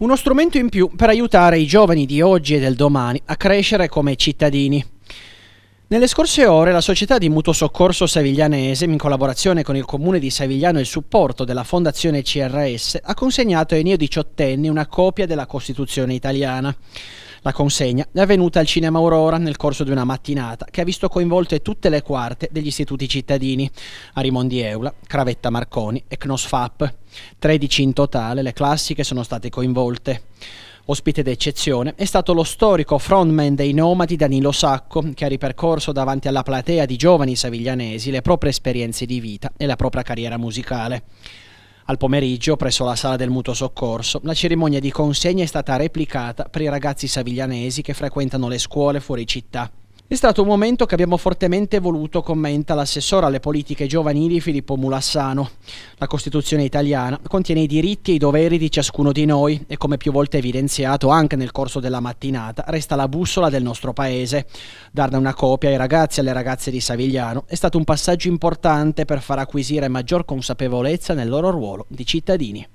Uno strumento in più per aiutare i giovani di oggi e del domani a crescere come cittadini. Nelle scorse ore la società di mutuo soccorso saviglianese, in collaborazione con il comune di Savigliano e il supporto della fondazione CRS, ha consegnato ai neo diciottenni una copia della Costituzione italiana. La consegna è avvenuta al Cinema Aurora nel corso di una mattinata che ha visto coinvolte tutte le quarte degli istituti cittadini, Arimondi Eula, Cravetta Marconi e Knosfap. 13 in totale le classiche sono state coinvolte. Ospite d'eccezione è stato lo storico frontman dei Nomadi Danilo Sacco, che ha ripercorso davanti alla platea di giovani saviglianesi le proprie esperienze di vita e la propria carriera musicale. Al pomeriggio, presso la sala del mutuo soccorso, la cerimonia di consegna è stata replicata per i ragazzi saviglianesi che frequentano le scuole fuori città. È stato un momento che abbiamo fortemente voluto, commenta l'assessore alle politiche giovanili Filippo Mulassano. La Costituzione italiana contiene i diritti e i doveri di ciascuno di noi e, come più volte evidenziato anche nel corso della mattinata, resta la bussola del nostro paese. Darne una copia ai ragazzi e alle ragazze di Savigliano è stato un passaggio importante per far acquisire maggior consapevolezza nel loro ruolo di cittadini.